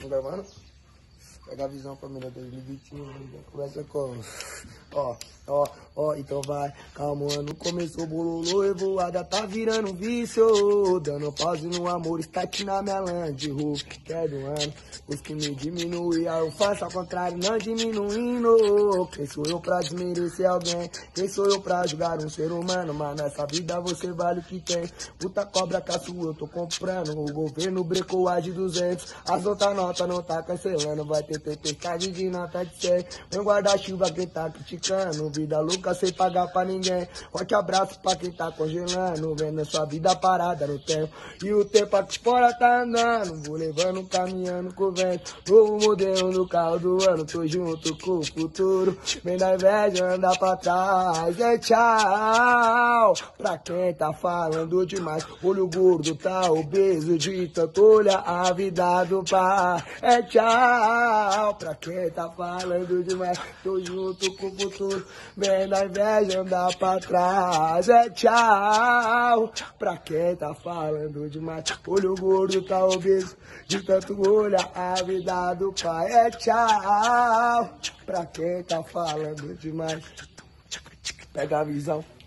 Tô gravando? Pega a visão pra mim, 2021, né? né? conversa com. Ó, ó. Ó, então vai, calma, ano começou, bololô, evoada, tá virando vício. Dando pause no amor, está aqui na minha land, Hulk, que é do ano. Os que me diminuem, eu faço ao contrário, não diminuindo. Quem sou eu pra desmerecer alguém? Quem sou eu pra julgar um ser humano? Mas nessa vida você vale o que tem. Puta cobra, caço, eu tô comprando. O governo brecou a de 200. As outras notas não tá cancelando. Vai ter tempestade de nota de 100. vem guarda-chuva quem tá criticando. Vida louca nunca sei pagar pra ninguém. Forte abraço pra quem tá congelando, vendo a sua vida parada no tempo. E o tempo aqui fora tá andando, vou levando, caminhando com o vento. Novo modelo no carro do ano, tô junto com o futuro. Vem da inveja, andar pra trás, é tchau. Pra quem tá falando demais, olho gordo tá obeso de tanto olhar a vida do pai. É tchau, pra quem tá falando demais, tô junto com o futuro. Vem na inveja andar pra trás. É tchau pra quem tá falando demais. Olho gordo tá obeso, de tanto olhar a vida do pai. É tchau pra quem tá falando demais. Pega a visão.